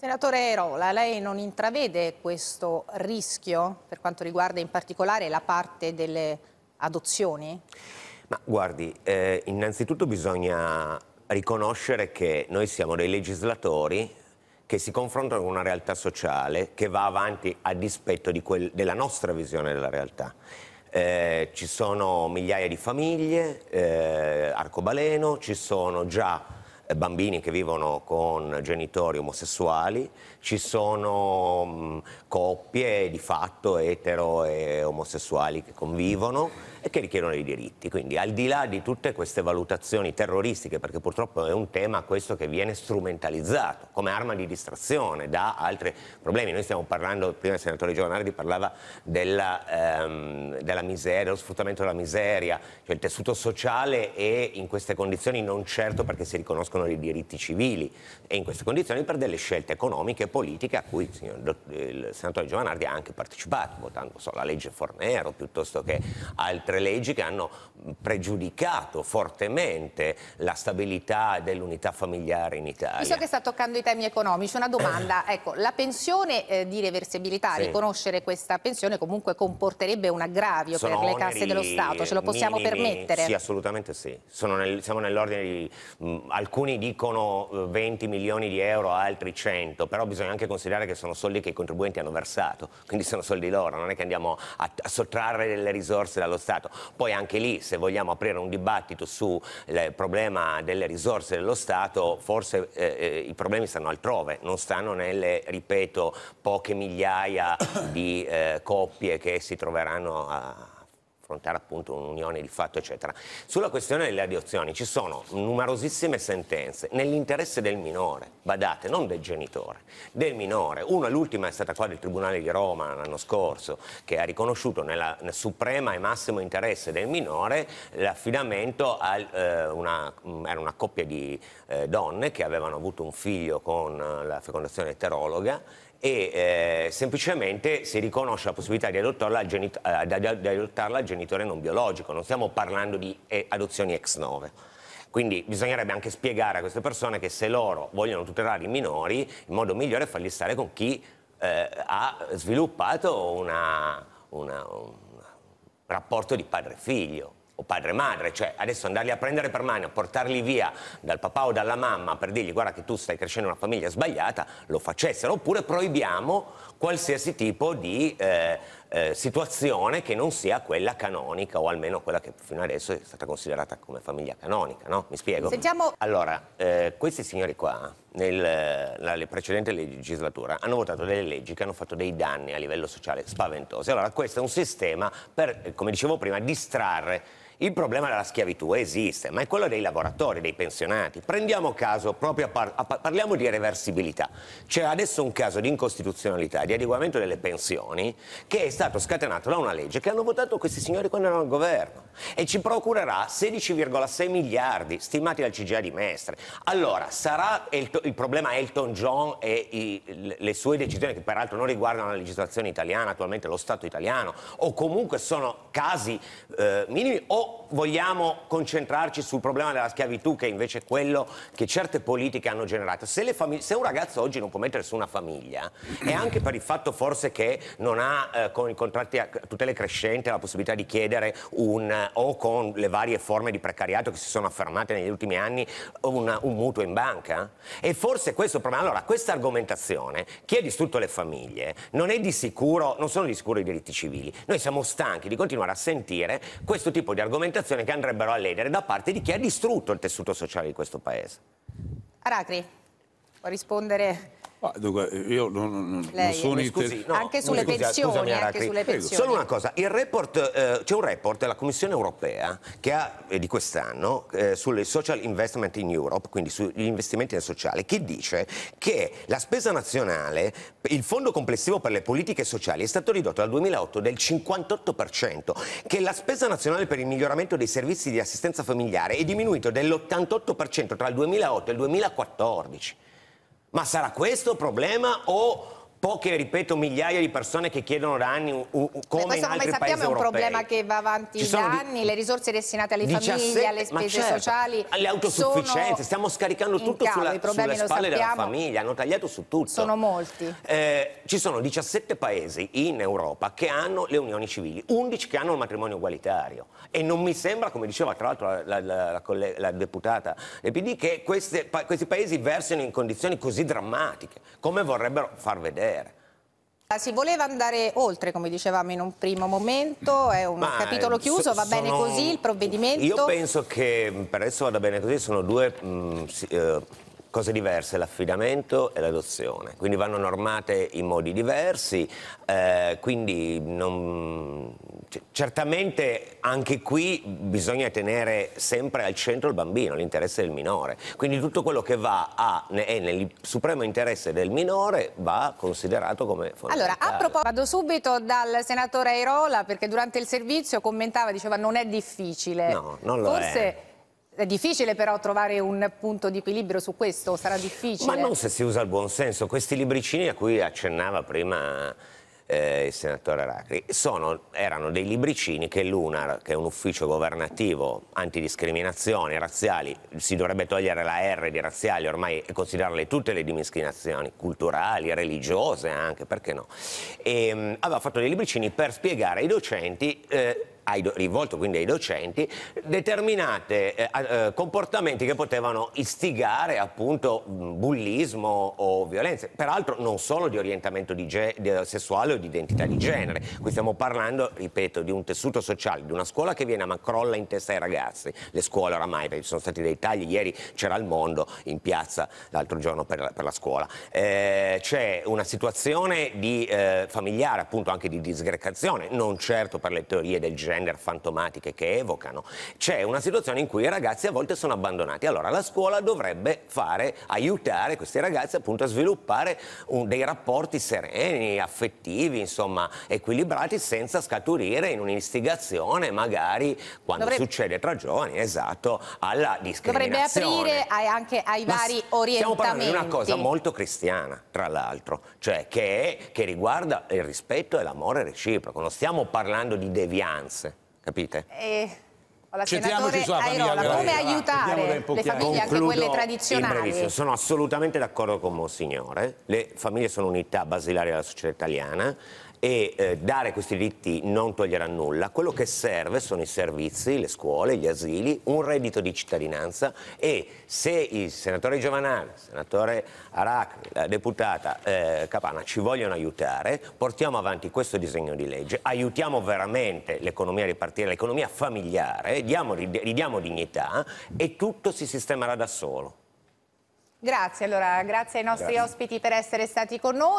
Senatore Erola, lei non intravede questo rischio per quanto riguarda in particolare la parte delle adozioni? Ma guardi, eh, innanzitutto bisogna riconoscere che noi siamo dei legislatori che si confrontano con una realtà sociale che va avanti a dispetto di quel, della nostra visione della realtà. Eh, ci sono migliaia di famiglie, eh, arcobaleno, ci sono già bambini che vivono con genitori omosessuali, ci sono mh, coppie di fatto etero e omosessuali che convivono e che richiedono dei diritti. Quindi al di là di tutte queste valutazioni terroristiche, perché purtroppo è un tema questo che viene strumentalizzato come arma di distrazione da altri problemi. Noi stiamo parlando, prima il senatore Giovanardi parlava della, ehm, della miseria, dello sfruttamento della miseria, cioè il tessuto sociale è in queste condizioni non certo perché si riconoscono dei diritti civili, è in queste condizioni per delle scelte economiche e politiche a cui il, signor, il senatore Giovanardi ha anche partecipato, votando so, la legge Fornero piuttosto che altre altre leggi che hanno pregiudicato fortemente la stabilità dell'unità familiare in Italia. Visto che sta toccando i temi economici, una domanda, ecco, la pensione eh, di reversibilità, sì. riconoscere questa pensione comunque comporterebbe un aggravio Sono per le casse dello Stato, ce lo possiamo minimi, permettere? Sì, assolutamente sì, nel, siamo nell'ordine di, mh, alcuni dicono 20 eh, milioni di euro, altri 100, però bisogna anche considerare che sono soldi che i contribuenti hanno versato, quindi sono soldi loro, non è che andiamo a, a sottrarre delle risorse dallo Stato mercato. Poi anche lì, se vogliamo aprire un dibattito sul eh, problema delle risorse dello Stato, forse eh, eh, i problemi stanno altrove, non stanno nelle, ripeto, poche migliaia di eh, coppie che si troveranno a affrontare appunto un'unione di fatto, eccetera. Sulla questione delle adozioni ci sono numerosissime sentenze nell'interesse del minore, badate, non del genitore, del minore. Una, l'ultima è stata qua del Tribunale di Roma l'anno scorso, che ha riconosciuto nella, nel suprema e massimo interesse del minore l'affidamento a eh, una, mm, era una coppia di eh, donne che avevano avuto un figlio con eh, la fecondazione eterologa e eh, semplicemente si riconosce la possibilità di adottarla al genitore genitore non biologico, non stiamo parlando di eh, adozioni ex nove. Quindi bisognerebbe anche spiegare a queste persone che se loro vogliono tutelare i minori, il modo migliore è farli stare con chi eh, ha sviluppato una, una, un rapporto di padre-figlio o padre-madre, cioè adesso andarli a prendere per mano, portarli via dal papà o dalla mamma per dirgli guarda che tu stai crescendo in una famiglia sbagliata, lo facessero, oppure proibiamo qualsiasi tipo di eh, eh, situazione che non sia quella canonica o almeno quella che fino adesso è stata considerata come famiglia canonica, no? Mi spiego? Sentiamo... Allora, eh, questi signori qua, nella precedente legislatura, hanno votato delle leggi che hanno fatto dei danni a livello sociale spaventosi. Allora, questo è un sistema per, eh, come dicevo prima, distrarre il problema della schiavitù esiste, ma è quello dei lavoratori, dei pensionati. Prendiamo caso, proprio par parliamo di reversibilità. C'è adesso un caso di incostituzionalità, di adeguamento delle pensioni, che è stato scatenato da una legge che hanno votato questi signori quando erano al governo e ci procurerà 16,6 miliardi stimati dal CGA di Mestre. Allora, sarà il, il problema Elton John e i, le sue decisioni che peraltro non riguardano la legislazione italiana, attualmente lo Stato italiano, o comunque sono casi eh, minimi o o vogliamo concentrarci sul problema della schiavitù che è invece quello che certe politiche hanno generato? Se, se un ragazzo oggi non può mettere su una famiglia è anche per il fatto forse che non ha eh, con i contratti a tutele crescente la possibilità di chiedere un, o con le varie forme di precariato che si sono affermate negli ultimi anni un, un mutuo in banca? E forse questo problema, allora questa argomentazione chi ha distrutto le famiglie non è di sicuro, non sono di sicuro i diritti civili, noi siamo stanchi di continuare a sentire questo tipo di argomentazione argomentazioni che andrebbero a ledere da parte di chi ha distrutto il tessuto sociale di questo paese. Aracri, può rispondere Ah, dunque, io non, non, Lei, non sono scusi, no, anche sulle scusi, ah, pensioni, scusami, anche sulle pensioni. Solo una cosa, eh, c'è un report della Commissione europea che ha, eh, di quest'anno eh, sulle social investment in Europe, quindi sugli investimenti nel sociale, che dice che la spesa nazionale, il fondo complessivo per le politiche sociali è stato ridotto dal 2008 del 58%, che la spesa nazionale per il miglioramento dei servizi di assistenza familiare è diminuito dell'88% tra il 2008 e il 2014. Ma sarà questo il problema o poche, ripeto, migliaia di persone che chiedono da anni u, u, come Beh, in altri sappiamo, paesi europei. è un problema che va avanti da anni, le risorse destinate alle 17, famiglie, alle spese certo, sociali, alle autosufficienze, stiamo scaricando tutto cavo, sulla, sulle spalle della famiglia, hanno tagliato su tutto. Sono molti. Eh, ci sono 17 paesi in Europa che hanno le unioni civili, 11 che hanno il matrimonio ugualitario e non mi sembra, come diceva tra l'altro la, la, la, la, deputata del PD, che queste, pa, questi paesi versino in condizioni così drammatiche, come vorrebbero far vedere. Air. Ah, si voleva andare oltre, come dicevamo in un primo momento, è un Ma capitolo eh, chiuso, va bene così il provvedimento? Io penso che per adesso vada bene così, sono due mh, mm, eh, cose diverse, l'affidamento e l'adozione, quindi vanno normate in modi diversi, eh, quindi non cioè, certamente anche qui bisogna tenere sempre al centro il bambino, l'interesse del minore. Quindi tutto quello che va a, è nel supremo interesse del minore va considerato come fondamentale. Allora, a proposito, vado subito dal senatore Airola perché durante il servizio commentava, diceva non è difficile. No, non lo Forse... è. È difficile però trovare un punto di equilibrio su questo, sarà difficile. Ma non se si usa il buon senso, questi libricini a cui accennava prima eh, il senatore Aracri. Sono, erano dei libricini che l'UNAR, che è un ufficio governativo antidiscriminazione, razziali, si dovrebbe togliere la R di razziali ormai e considerarle tutte le dimiscriminazioni culturali, religiose anche, perché no? E, ehm, aveva fatto dei libricini per spiegare ai docenti eh, ai, rivolto quindi ai docenti, determinati eh, eh, comportamenti che potevano istigare appunto mm, bullismo o violenze, peraltro non solo di orientamento di eh, sessuale o di identità di genere, qui stiamo parlando, ripeto, di un tessuto sociale, di una scuola che viene ma crolla in testa ai ragazzi, le scuole oramai, perché ci sono stati dei tagli, ieri c'era il mondo in piazza l'altro giorno per la, per la scuola, eh, c'è una situazione di, eh, familiare appunto anche di disgregazione, non certo per le teorie del genere, calendar fantomatiche che evocano, c'è una situazione in cui i ragazzi a volte sono abbandonati. Allora la scuola dovrebbe fare, aiutare questi ragazzi appunto a sviluppare un, dei rapporti sereni, affettivi, insomma, equilibrati senza scaturire in un'istigazione magari quando dovrebbe... succede tra giovani, esatto, alla discriminazione. Dovrebbe aprire anche ai Ma vari orientamenti. Stiamo parlando di una cosa molto cristiana, tra l'altro, cioè che, è, che riguarda il rispetto e l'amore reciproco. Non stiamo parlando di devianze, capite? Eh, alla Centriamoci sulla famiglia Airola, come aiutare le famiglie, anche quelle tradizionali? Sono assolutamente d'accordo con Monsignore, le famiglie sono unità basilari della società italiana e eh, dare questi diritti non toglierà nulla. Quello che serve sono i servizi, le scuole, gli asili, un reddito di cittadinanza e se il senatore Giovanani, il senatore Aracri, la deputata eh, Capana ci vogliono aiutare, portiamo avanti questo disegno di legge, aiutiamo veramente l'economia a ripartire, l'economia familiare diamo, ridiamo dignità eh, e tutto si sistemerà da solo. Grazie, allora, grazie ai nostri grazie. ospiti per essere stati con noi.